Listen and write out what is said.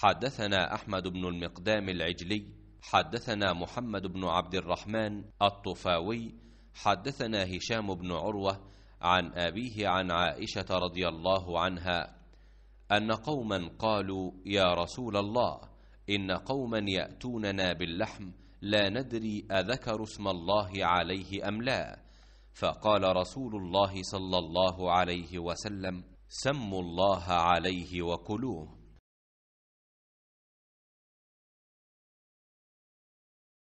حدثنا أحمد بن المقدام العجلي حدثنا محمد بن عبد الرحمن الطفاوي حدثنا هشام بن عروة عن أبيه عن عائشة رضي الله عنها أن قوما قالوا يا رسول الله إن قوما يأتوننا باللحم لا ندري أذكر اسم الله عليه أم لا فقال رسول الله صلى الله عليه وسلم سموا الله عليه وكلوه